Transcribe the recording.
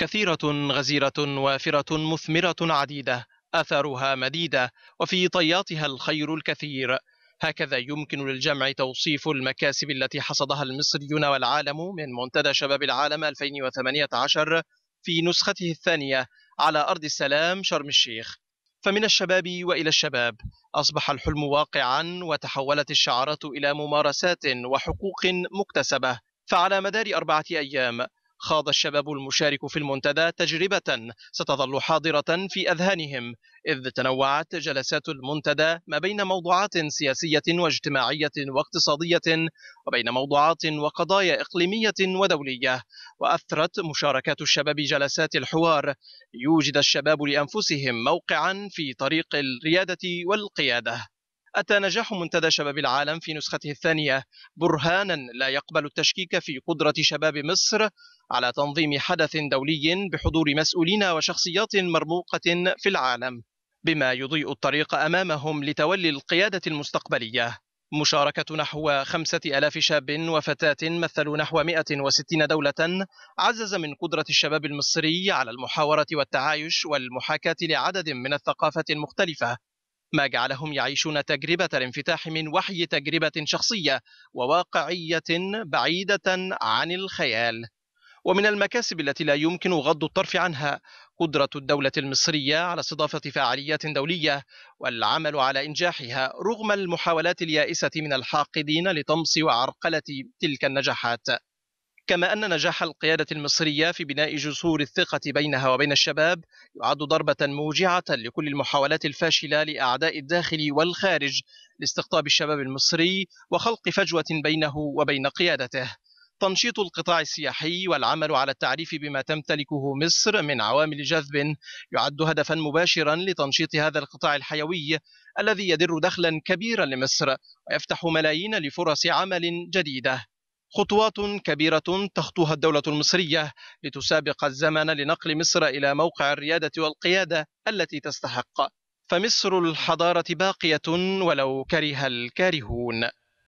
كثيرة غزيرة وافرة مثمرة عديدة أثرها مديدة وفي طياتها الخير الكثير هكذا يمكن للجمع توصيف المكاسب التي حصدها المصريون والعالم من منتدى شباب العالم 2018 في نسخته الثانية على أرض السلام شرم الشيخ فمن الشباب وإلى الشباب أصبح الحلم واقعا وتحولت الشعارات إلى ممارسات وحقوق مكتسبة فعلى مدار أربعة أيام خاض الشباب المشارك في المنتدى تجربة ستظل حاضرة في أذهانهم إذ تنوعت جلسات المنتدى ما بين موضوعات سياسية واجتماعية واقتصادية وبين موضوعات وقضايا إقليمية ودولية وأثرت مشاركات الشباب جلسات الحوار يوجد الشباب لأنفسهم موقعا في طريق الريادة والقيادة أتى نجاح منتدى شباب العالم في نسخته الثانية برهانا لا يقبل التشكيك في قدرة شباب مصر على تنظيم حدث دولي بحضور مسؤولين وشخصيات مرموقة في العالم بما يضيء الطريق أمامهم لتولي القيادة المستقبلية مشاركة نحو خمسة ألاف شاب وفتاة مثلوا نحو 160 دولة عزز من قدرة الشباب المصري على المحاورة والتعايش والمحاكاة لعدد من الثقافات المختلفة ما جعلهم يعيشون تجربة الانفتاح من وحي تجربة شخصية وواقعية بعيدة عن الخيال ومن المكاسب التي لا يمكن غض الطرف عنها قدرة الدولة المصرية على استضافة فعاليات دولية والعمل على إنجاحها رغم المحاولات اليائسة من الحاقدين لطمس وعرقلة تلك النجاحات كما أن نجاح القيادة المصرية في بناء جسور الثقة بينها وبين الشباب يعد ضربة موجعة لكل المحاولات الفاشلة لأعداء الداخل والخارج لاستقطاب الشباب المصري وخلق فجوة بينه وبين قيادته تنشيط القطاع السياحي والعمل على التعريف بما تمتلكه مصر من عوامل جذب يعد هدفا مباشرا لتنشيط هذا القطاع الحيوي الذي يدر دخلا كبيرا لمصر ويفتح ملايين لفرص عمل جديده خطوات كبيرة تخطوها الدولة المصرية لتسابق الزمن لنقل مصر إلى موقع الريادة والقيادة التي تستحق فمصر الحضارة باقية ولو كره الكارهون